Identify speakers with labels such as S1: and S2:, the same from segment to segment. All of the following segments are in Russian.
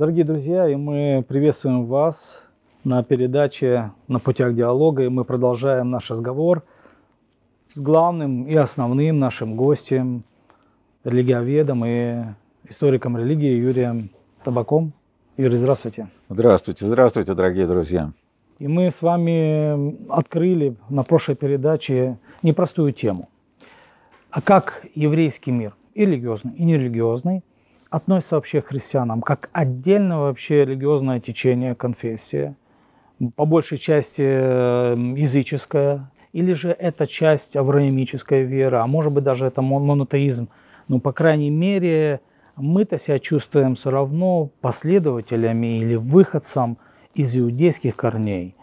S1: Дорогие друзья, и мы приветствуем вас на передаче «На путях диалога», и мы продолжаем наш разговор с главным и основным нашим гостем, религиоведом и историком религии Юрием Табаком. Юрий, здравствуйте.
S2: Здравствуйте, здравствуйте, дорогие друзья.
S1: И мы с вами открыли на прошлой передаче непростую тему. А как еврейский мир, и религиозный, и нерелигиозный, относится вообще к христианам как отдельное вообще религиозное течение, конфессия, по большей части эм, языческая, или же это часть авраамической веры, а может быть даже это монотеизм. Но, ну, по крайней мере, мы-то себя чувствуем все равно последователями или выходцем из иудейских корней.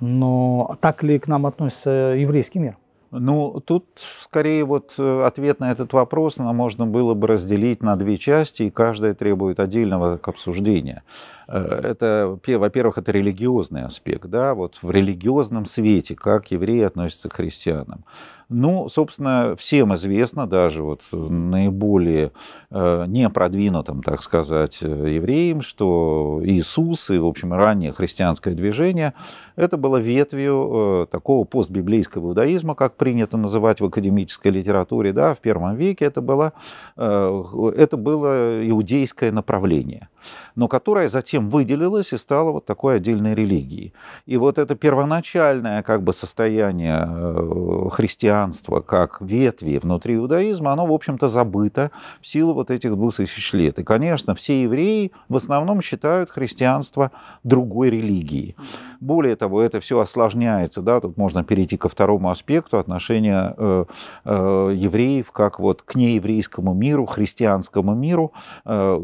S1: Но так ли к нам относится еврейский мир?
S2: Ну, тут скорее вот э, ответ на этот вопрос можно было бы разделить на две части, и каждая требует отдельного обсуждения. Это, во-первых, это религиозный аспект, да, вот в религиозном свете, как евреи относятся к христианам. Ну, собственно, всем известно, даже вот наиболее э, непродвинутым, так сказать, евреям, что Иисус и, в общем, раннее христианское движение, это было ветвью э, такого постбиблейского иудаизма, как принято называть в академической литературе, да, в первом веке это было, э, это было иудейское направление, но которое затем затем выделилась и стала вот такой отдельной религией. И вот это первоначальное как бы состояние э, христианства как ветви внутри иудаизма, оно, в общем-то, забыто в силу вот этих двух тысяч лет. И, конечно, все евреи в основном считают христианство другой религией. Более того, это все осложняется, да, тут можно перейти ко второму аспекту отношения э, э, евреев как вот к нееврейскому миру, христианскому миру, э,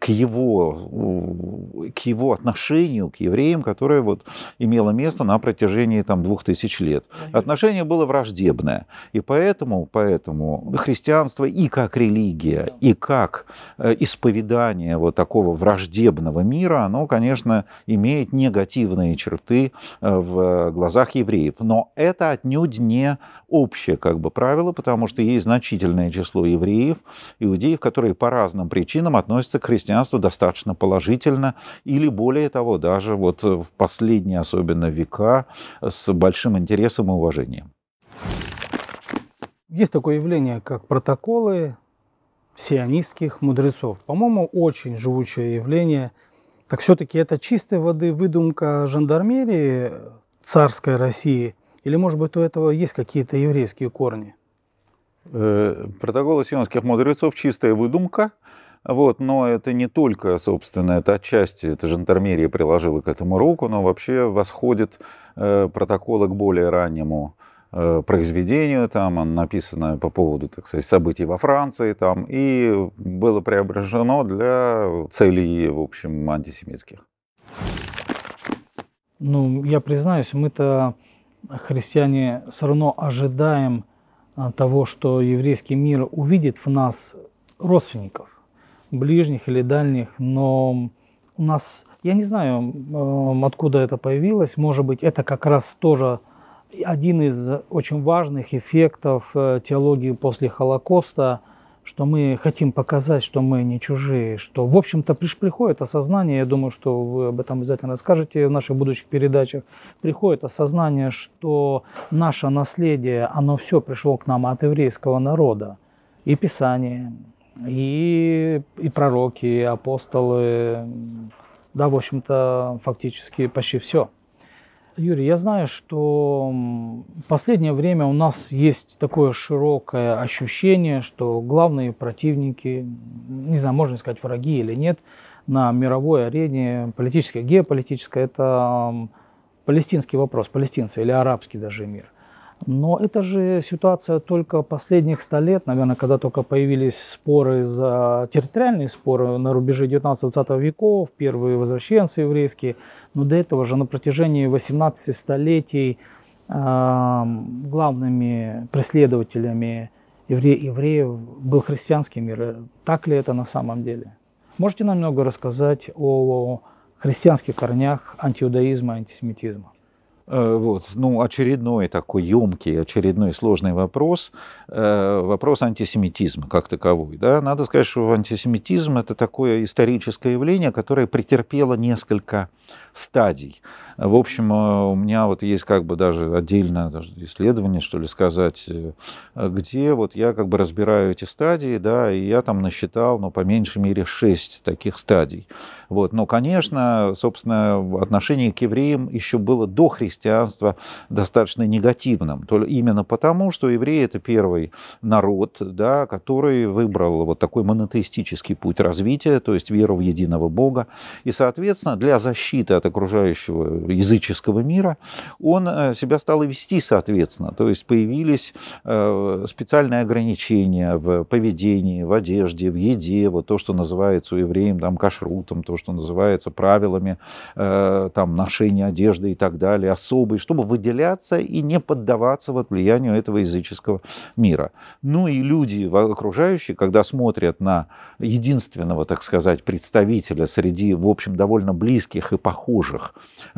S2: к его к его отношению к евреям, которое вот имело место на протяжении там, двух тысяч лет. Отношение было враждебное. И поэтому, поэтому христианство и как религия, и как э, исповедание вот такого враждебного мира, оно, конечно, имеет негативные черты э, в глазах евреев. Но это отнюдь не общее как бы, правило, потому что есть значительное число евреев, иудеев, которые по разным причинам относятся к христианству достаточно положительно или более того, даже вот в последние особенно века с большим интересом и уважением.
S1: Есть такое явление, как протоколы сионистских мудрецов. По-моему, очень живучее явление. Так все-таки это чистой воды выдумка жандармерии царской России? Или, может быть, у этого есть какие-то еврейские корни?
S2: Э, протоколы сионских мудрецов – чистая выдумка. Вот, но это не только, собственно, это отчасти, это жандармерия приложила к этому руку, но вообще восходит э, протоколы к более раннему э, произведению, там оно написано по поводу, так сказать, событий во Франции, там, и было преображено для целей, в общем, антисемитских.
S1: Ну, я признаюсь, мы-то, христиане, все равно ожидаем а, того, что еврейский мир увидит в нас родственников ближних или дальних, но у нас, я не знаю, э, откуда это появилось, может быть, это как раз тоже один из очень важных эффектов э, теологии после Холокоста, что мы хотим показать, что мы не чужие, что, в общем-то, приходит осознание, я думаю, что вы об этом обязательно расскажете в наших будущих передачах, приходит осознание, что наше наследие, оно все пришло к нам от еврейского народа, и Писание, и, и пророки, и апостолы, да, в общем-то, фактически почти все. Юрий, я знаю, что в последнее время у нас есть такое широкое ощущение, что главные противники, не знаю, можно сказать, враги или нет, на мировой арене, политической, геополитической, это палестинский вопрос, палестинцы или арабский даже мир. Но это же ситуация только последних 100 лет, наверное, когда только появились споры за территориальные споры на рубеже 19-20 веков, первые возвращенцы еврейские. Но до этого же на протяжении 18 столетий э, главными преследователями евре- евреев был христианский мир. Так ли это на самом деле? Можете нам намного рассказать о христианских корнях антиудаизма и антисемитизма?
S2: Э, вот, ну, очередной такой емкий, очередной сложный вопрос, э, вопрос антисемитизма как таковой. Да? Надо сказать, что антисемитизм – это такое историческое явление, которое претерпело несколько стадий. В общем, э, у меня вот есть как бы даже отдельное даже исследование, что ли сказать, где вот я как бы разбираю эти стадии, да, и я там насчитал, ну, по меньшей мере, шесть таких стадий. Вот, но, конечно, собственно, отношение к евреям еще было до христианства, христианства достаточно негативным. именно потому, что евреи – это первый народ, да, который выбрал вот такой монотеистический путь развития, то есть веру в единого Бога. И, соответственно, для защиты от окружающего языческого мира он э, себя стал вести соответственно. То есть появились э, специальные ограничения в поведении, в одежде, в еде, вот то, что называется у евреев там кашрутом, то, что называется правилами э, там, ношения одежды и так далее, особый, чтобы выделяться и не поддаваться вот влиянию этого языческого мира. Ну и люди окружающие, когда смотрят на единственного, так сказать, представителя среди, в общем, довольно близких и похожих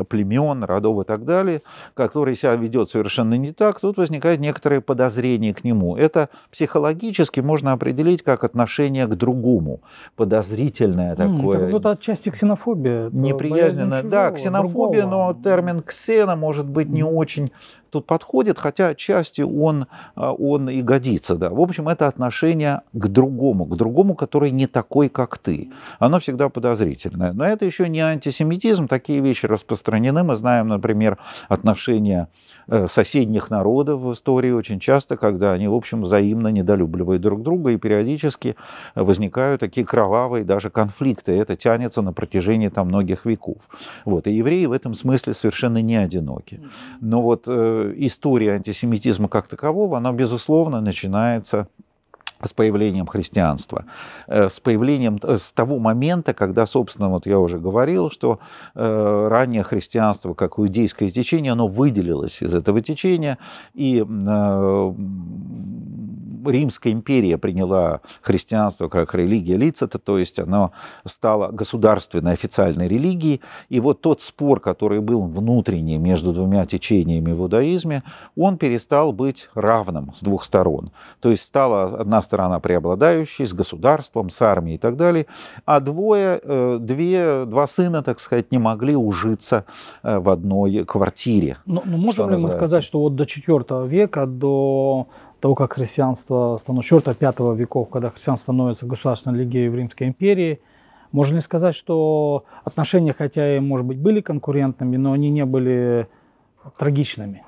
S2: племен, родов и так далее, который себя ведет совершенно не так, тут возникает некоторое подозрение к нему. Это психологически можно определить как отношение к другому, подозрительное такое.
S1: Mm, это отчасти ксенофобия. Неприязненное, да, ксенофобия,
S2: другого. но термин ксеном может быть не очень тут подходит, хотя части он, а, он и годится. Да. В общем, это отношение к другому, к другому, который не такой, как ты. Оно всегда подозрительное. Но это еще не антисемитизм, такие вещи распространены. Мы знаем, например, отношения э, соседних народов в истории очень часто, когда они, в общем, взаимно недолюбливают друг друга, и периодически возникают такие кровавые даже конфликты. Это тянется на протяжении там, многих веков. Вот. И евреи в этом смысле совершенно не одиноки. Но вот э, история антисемитизма как такового, она, безусловно, начинается с появлением христианства, э, с появлением, э, с того момента, когда, собственно, вот я уже говорил, что э, раннее христианство, как иудейское течение, оно выделилось из этого течения, и Римская империя приняла христианство как религия лица-то, то есть оно стало государственной официальной религией. И вот тот спор, который был внутренний между двумя течениями в иудаизме, он перестал быть равным с двух сторон. То есть стала одна сторона преобладающей, с государством, с армией и так далее, а двое, э, две, два сына, так сказать, не могли ужиться э, в одной квартире.
S1: Но, ну, но ну, можем ли мы сказать, что вот до IV века, до того, как христианство становится, черта 5 веков, когда христианство становится государственной религией в Римской империи, можно ли сказать, что отношения, хотя и, может быть, были конкурентными, но они не были трагичными?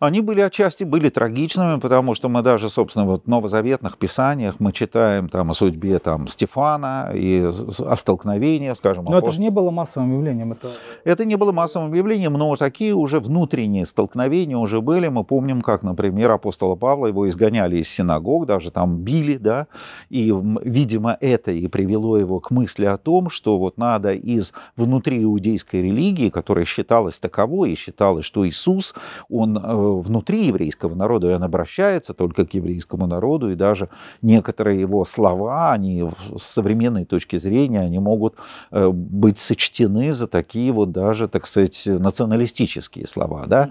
S1: они были
S2: отчасти были трагичными, потому что мы даже, собственно, вот в новозаветных писаниях мы читаем там о судьбе там Стефана и о столкновении, скажем. Но апост... это
S1: же не было массовым явлением. Это...
S2: это не было массовым явлением, но такие уже внутренние столкновения уже были. Мы помним, как, например, апостола Павла его изгоняли из синагог, даже там били, да, и, видимо, это и привело его к мысли о том, что вот надо из внутри иудейской религии, которая считалась таковой и считалось, что Иисус, он э, внутри еврейского народа, и он обращается только к еврейскому народу, и даже некоторые его слова, они с современной точки зрения, они могут э, быть сочтены за такие вот даже, так сказать, националистические слова, да.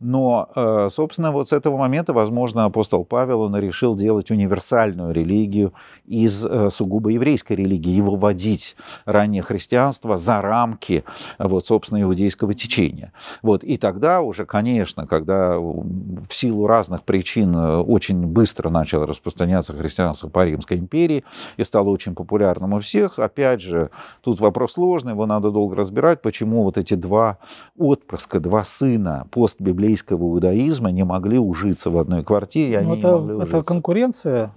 S2: Но, э, собственно, вот с этого момента, возможно, апостол Павел, он решил делать универсальную религию из э, сугубо еврейской религии, и выводить раннее христианство за рамки, вот, собственно, иудейского течения. Вот, и тогда уже, конечно, когда в силу разных причин э, очень быстро начало распространяться христианство по Римской империи и стало очень популярным у всех. Опять же, тут вопрос сложный, его надо долго разбирать, почему вот эти два отпрыска, два сына постбиблейского иудаизма не могли ужиться в одной квартире, они ну, это, не могли ужиться.
S1: Это конкуренция?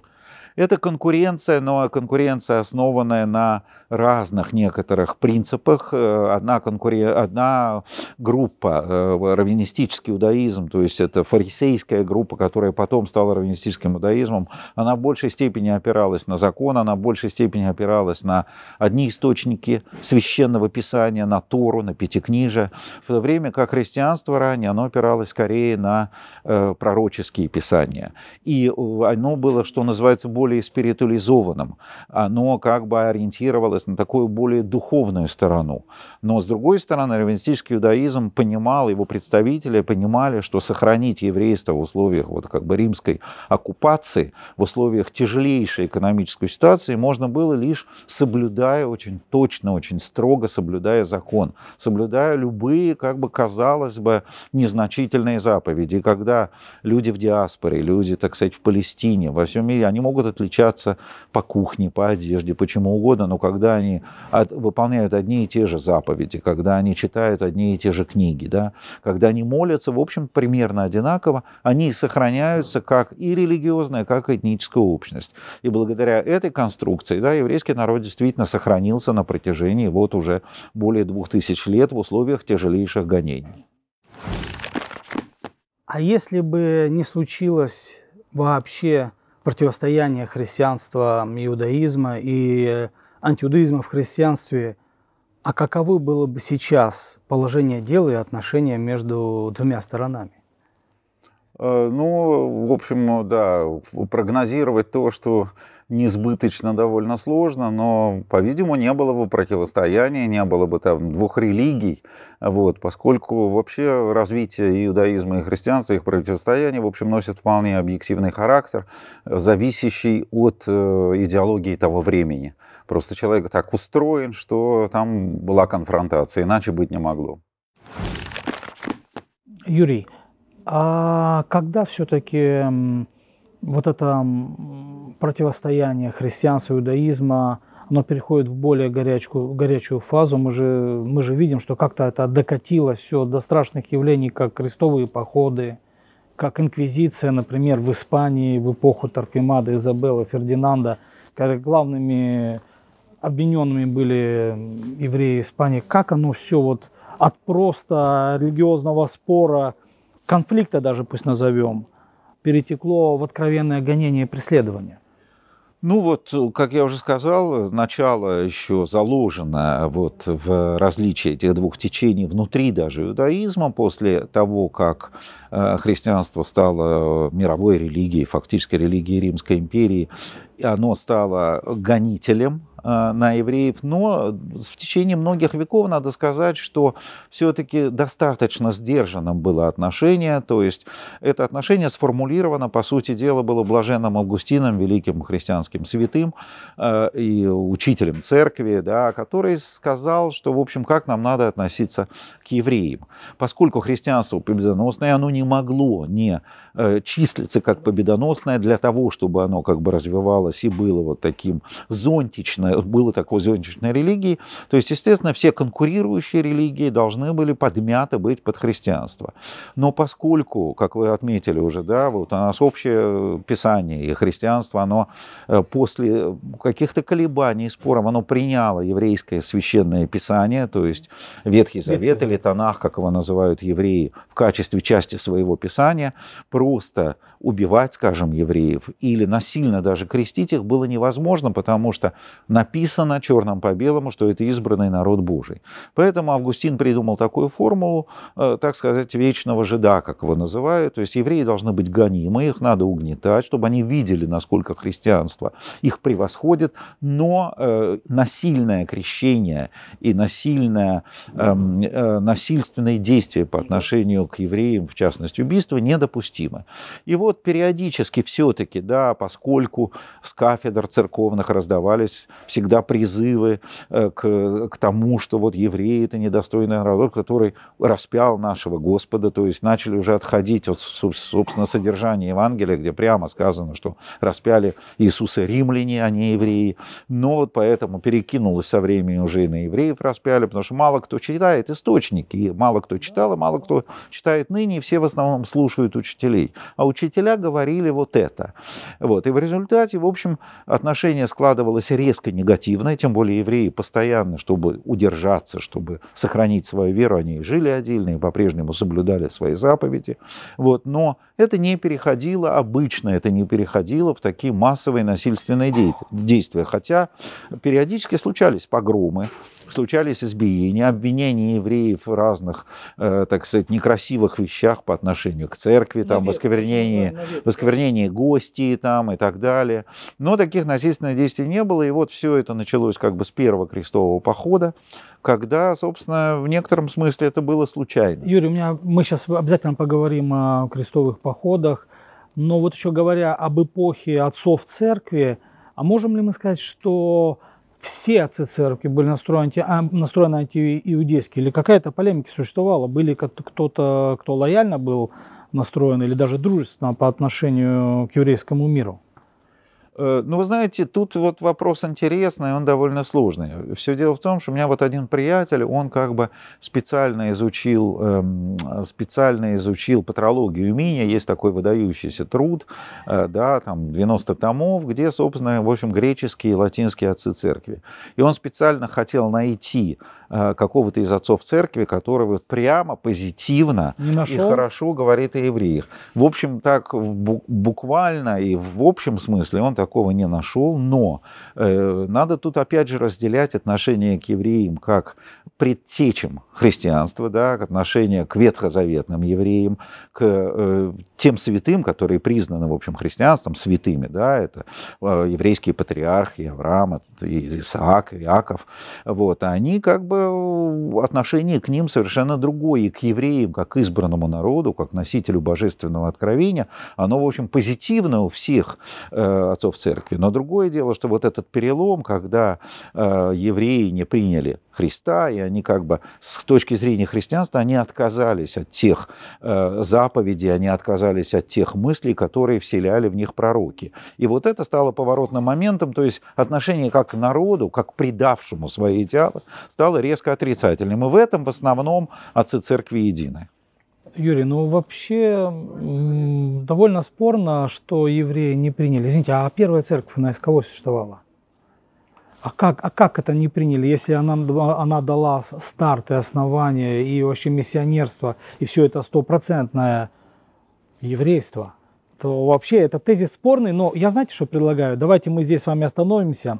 S2: Это конкуренция, но конкуренция, основанная на разных некоторых принципах. Э, одна, конкурен... Одна группа, э, раввинистический иудаизм, то есть это фарисейская группа, которая потом стала раввинистическим иудаизмом, она в большей степени опиралась на закон, она в большей степени опиралась на одни источники священного писания, на Тору, на Пятикнижие, в то время как христианство ранее, оно опиралось скорее на э, пророческие писания. И оно было, что называется, более спиритуализованным. Оно как бы ориентировалось на такую более духовную сторону. Но, с другой стороны, раввинистический иудаизм понимал, его представители понимали, что сохранить еврейство в условиях вот, как бы римской оккупации, в условиях тяжелейшей экономической ситуации можно было лишь соблюдая очень точно, очень строго соблюдая закон, соблюдая любые, как бы казалось бы, незначительные заповеди. И когда люди в диаспоре, люди, так сказать, в Палестине, во всем мире, они могут отличаться по кухне, по одежде, почему угодно, но когда когда они от, выполняют одни и те же заповеди, когда они читают одни и те же книги, да, когда они молятся, в общем, примерно одинаково, они сохраняются как и религиозная, как и этническая общность. И благодаря этой конструкции да, еврейский народ действительно сохранился на протяжении вот уже более двух тысяч лет в условиях тяжелейших гонений.
S1: А если бы не случилось вообще противостояние христианства, иудаизма и антиудаизма в христианстве, а каково было бы сейчас положение дела и отношения между двумя сторонами?
S2: Э, ну, в общем, да, прогнозировать то, что несбыточно довольно сложно, но, по-видимому, не было бы противостояния, не было бы там двух религий, вот, поскольку вообще развитие иудаизма и христианства, их противостояние, в общем, носит вполне объективный характер, зависящий от э, идеологии того времени. Просто человек так устроен, что там была конфронтация, иначе быть не могло.
S1: Юрий, а когда все-таки вот это противостояние христианства и иудаизма, оно переходит в более горячую, горячую фазу. Мы же, мы же видим, что как-то это докатило все до страшных явлений, как крестовые походы, как инквизиция, например, в Испании в эпоху Торфимада, Изабеллы, Фердинанда, когда главными обвиненными были евреи Испании. Как оно все вот от просто религиозного спора, конфликта даже пусть назовем, перетекло в откровенное гонение и преследование. Ну вот, э, как я
S2: уже сказал, э, начало еще заложено э, вот в различии этих двух течений внутри даже иудаизма, после того, как Э, христианство стало мировой религией, фактически религией Римской империи. Оно стало гонителем э, на евреев, но в течение многих веков надо сказать, что все-таки достаточно сдержанным было отношение, то есть это отношение сформулировано, по сути дела, было блаженным Августином, великим христианским святым э, и учителем церкви, да, который сказал, что, в общем, как нам надо относиться к евреям. Поскольку христианство победоносное, оно не не могло не э, числиться как победоносное для того, чтобы оно как бы развивалось и было вот таким зонтичное, было такой зонтичной религией. То есть, естественно, все конкурирующие религии должны были подмяты быть под христианство. Но поскольку, как вы отметили уже, да, вот у нас общее писание и христианство, оно э, после каких-то колебаний, споров, оно приняло еврейское священное писание, то есть Ветхий Завет Ветхий Завет. или Танах, как его называют евреи, в качестве части своего своего писания, просто убивать, скажем, евреев или насильно даже крестить их было невозможно, потому что написано черным по белому, что это избранный народ Божий. Поэтому Августин придумал такую формулу, э, так сказать, вечного жида, как его называют. То есть евреи должны быть гонимы, их надо угнетать, чтобы они видели, насколько христианство их превосходит, но э, насильное крещение и насильное, эм, э, насильственные действия по отношению к евреям, в частности, возможность убийства недопустима. И вот периодически все-таки, да, поскольку с кафедр церковных раздавались всегда призывы э, к, к тому, что вот евреи – это недостойный народ, который распял нашего Господа, то есть начали уже отходить от, собственно, содержания Евангелия, где прямо сказано, что распяли Иисуса римляне, а не евреи. Но вот поэтому перекинулось со временем уже и на евреев распяли, потому что мало кто читает источники, мало кто читал, и мало кто читает ныне, и все в основном слушают учителей, а учителя говорили вот это. Вот. И в результате, в общем, отношение складывалось резко негативное, тем более евреи постоянно, чтобы удержаться, чтобы сохранить свою веру, они и жили отдельно, и по-прежнему соблюдали свои заповеди. Вот. Но это не переходило обычно, это не переходило в такие массовые насильственные действия. Хотя периодически случались погромы, случались избиения, обвинения евреев в разных, э, так сказать, некрасивых вещах по отношению к церкви, там, навет, восквернении, навет. восквернении гостей там, и так далее. Но таких насильственных действий не было, и вот все это началось как бы с первого крестового похода, когда, собственно, в некотором смысле это было случайно. Юрий,
S1: у меня, мы сейчас обязательно поговорим о крестовых походах, но вот еще говоря об эпохе отцов церкви, а можем ли мы сказать, что все отцы церкви были настроены, а, настроены антииудейски, или какая-то полемика существовала, были кто-то, кто лояльно был настроен или даже дружественно по отношению к еврейскому миру?
S2: Э, ну, вы знаете, тут вот вопрос интересный, он довольно сложный. Все дело в том, что у меня вот один приятель, он как бы специально изучил, эм, специально изучил патрологию имени, есть такой выдающийся труд, э, да, там 90 томов, где, собственно, в общем, греческие и латинские отцы церкви. И он специально хотел найти Э, какого-то из отцов церкви, который вот прямо, позитивно и хорошо говорит о евреях. В общем, так буквально и в общем смысле он такого не нашел, но э, надо тут опять же разделять отношение к евреям как предтечам христианства, да, отношение к ветхозаветным евреям, к э, тем святым, которые признаны, в общем, христианством святыми, да, это э, еврейские патриархи, Авраам, Исаак, Иаков, вот, они как бы бы отношение к ним совершенно другое, и к евреям, как к избранному народу, как носителю божественного откровения. Оно, в общем, позитивно у всех э, отцов церкви. Но другое дело, что вот этот перелом, когда э, евреи не приняли Христа, и они как бы с точки зрения христианства, они отказались от тех э, заповедей, они отказались от тех мыслей, которые вселяли в них пророки. И вот это стало поворотным моментом, то есть отношение как к народу, как к предавшему свои идеалы, стало резко отрицательным. И в этом в основном отцы церкви едины.
S1: Юрий, ну вообще довольно спорно, что евреи не приняли. Извините, а первая церковь, она из кого существовала? А как, а как это не приняли, если она, она дала старт и основание, и вообще миссионерство, и все это стопроцентное еврейство? То вообще это тезис спорный, но я знаете, что предлагаю? Давайте мы здесь с вами остановимся.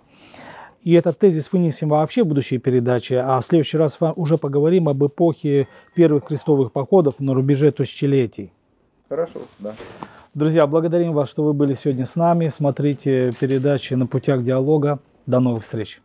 S1: И этот тезис вынесем вообще в будущие передачи, а в следующий раз уже поговорим об эпохе первых крестовых походов на рубеже тысячелетий.
S2: Хорошо, да.
S1: Друзья, благодарим вас, что вы были сегодня с нами. Смотрите передачи «На путях диалога». До новых встреч!